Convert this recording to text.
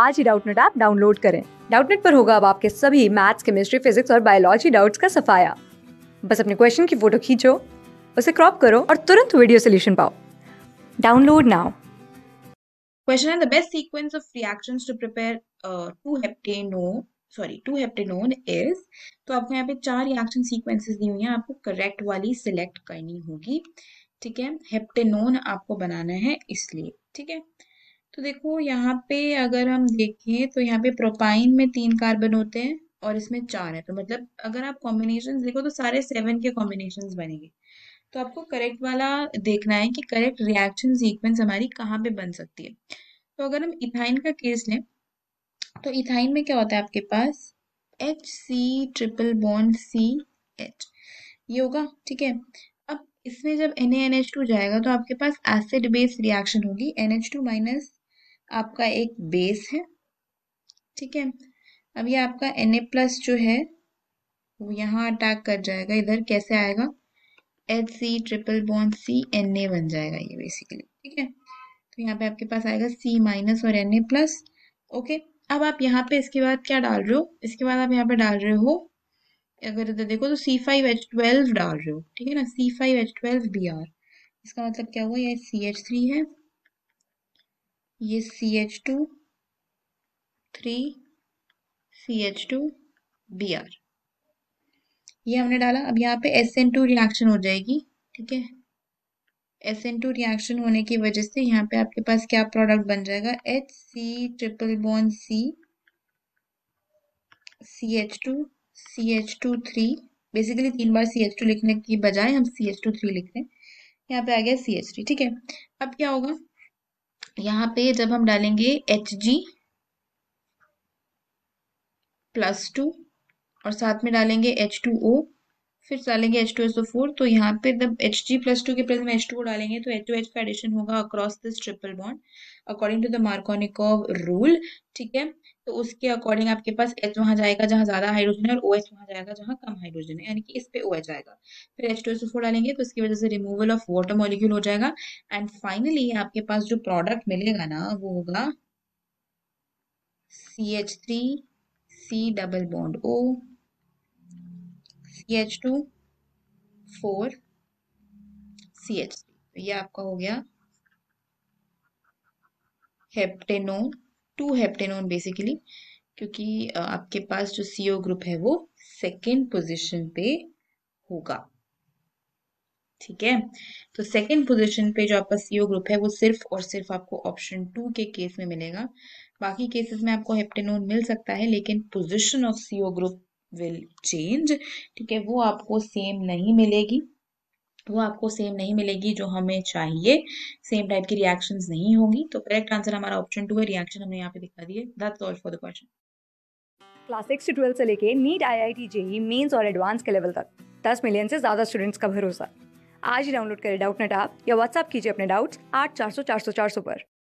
आज ही Doubtnut app download करें डाउटनेट पर होगा अब आपके सभी मैथ्स केमिस्ट्री फिजिक्स और बायोलॉजी डाउट्स का सफाया बस अपने क्वेश्चन की फोटो खींचो उसे क्रॉप करो और तुरंत वीडियो सोल्यूशन पाओ download now Question and the best sequence of reactions to prepare uh, 2-heptano sorry two heptanone is तो आपको यहाँ पे चार रिएक्शन सीक्वेंसेस दी हुई हैं आपको करेक्ट वाली सिलेक्ट करनी होगी ठीक है हेप्टेनोन आपको बनाना है इसलिए ठीक है तो देखो यहाँ पे अगर हम देखें तो यहाँ पे प्रोपाइन में तीन कार्बन होते हैं और इसमें चार है तो मतलब अगर आप कॉम्बिनेशन देखो तो सारे सेवन के कॉम्बिनेशन बनेंगे तो आपको करेक्ट वाला देखना है कि करेक्ट रिएक्शन सीक्वेंस हमारी कहाँ पे बन सकती है तो अगर हम इथाइन का केस लें तो इथाइन में क्या होता है आपके पास H C triple bond C H ये होगा ठीक है अब इसमें जब N A N H two जाएगा तो आपके पास एसिड बेस रिएक्शन होगी एन एच टू माइनस आपका एक बेस है ठीक है अब ये आपका एन ए प्लस जो है वो यहाँ अटैक कर जाएगा इधर कैसे आएगा H C triple bond C N A बन जाएगा ये बेसिकली ठीक है तो यहाँ पे आपके पास आएगा सी माइनस और एन ए प्लस ओके अब आप यहाँ पे इसके बाद क्या डाल रहे हो इसके बाद आप यहाँ पे डाल रहे हो अगर इधर देखो तो सी फाइव एच ट्वेल्व डाल रहे हो ठीक है ना C five H twelve B R इसका मतलब क्या हुआ ये सी एच थ्री है ये C H two three C H two B R ये हमने डाला अब यहाँ पे एस एन टू रिएक्शन हो जाएगी ठीक है एस एन टू रिएक्शन होने की वजह से यहाँ पे आपके पास क्या प्रोडक्ट बन जाएगा H C triple bond C C H two C H two three basically तीन बार सी एच टू लिखने की बजाय हम सी एच टू थ्री लिख रहे हैं यहाँ पे आ गया सी एच थ्री ठीक है अब क्या होगा यहाँ पे जब हम डालेंगे एच जी प्लस टू और साथ में डालेंगे एच टू ओ फिर डालेंगे H two S O four तो यहाँ पे जब एच जी प्लस टू के प्लेस में एच टू ओ डालेंगे तो एच टू एच का एडिशन होगा across this triple bond according to the Markovnikov rule ठीक है तो उसके अकॉर्डिंग आपके पास एच वहां जाएगा जहां ज्यादा हाइड्रोजन है और ओ OH वहां जाएगा जहां कम हाइड्रोजन है यानी कि इस पे ओ OH आएगा फिर एच टू डालेंगे तो इसकी वजह से रिमूवल ऑफ वाटर मॉलिक्यूल हो जाएगा एंड फाइनली आपके पास जो प्रोडक्ट मिलेगा ना वो होगा C H three C double bond O C H two four C H three ये आपका हो गया हेप्टेनोन टू हेप्टेनोन बेसिकली क्योंकि आपके पास जो सीओ ग्रुप है वो सेकेंड पोजिशन पे होगा ठीक है तो सेकेंड पोजिशन पे जो आपका सीओ ग्रुप है वो सिर्फ और सिर्फ आपको ऑप्शन टू के केस में मिलेगा बाकी केसेस में आपको हेप्टेनोन मिल सकता है लेकिन position of CO group will change ठीक है वो आपको सेम नहीं मिलेगी वो आपको सेम नहीं मिलेगी जो हमें चाहिए सेम टाइप की रिएक्शंस नहीं होंगी तो करेक्ट आंसर हमारा ऑप्शन टू है रिएक्शन हमने यहाँ पे दिखा दिए that's all for the question class six से ट्वेल्थ से लेके NEET I I T JEE mains और एडवांस के लेवल तक दस मिलियन से ज़्यादा स्टूडेंट्स का भरोसा आज ही डाउनलोड करें डाउट नेट आप या व्हाट्सअप कीजिए अपने डाउट्स आठ चार सौ चार सौ चार सौ पर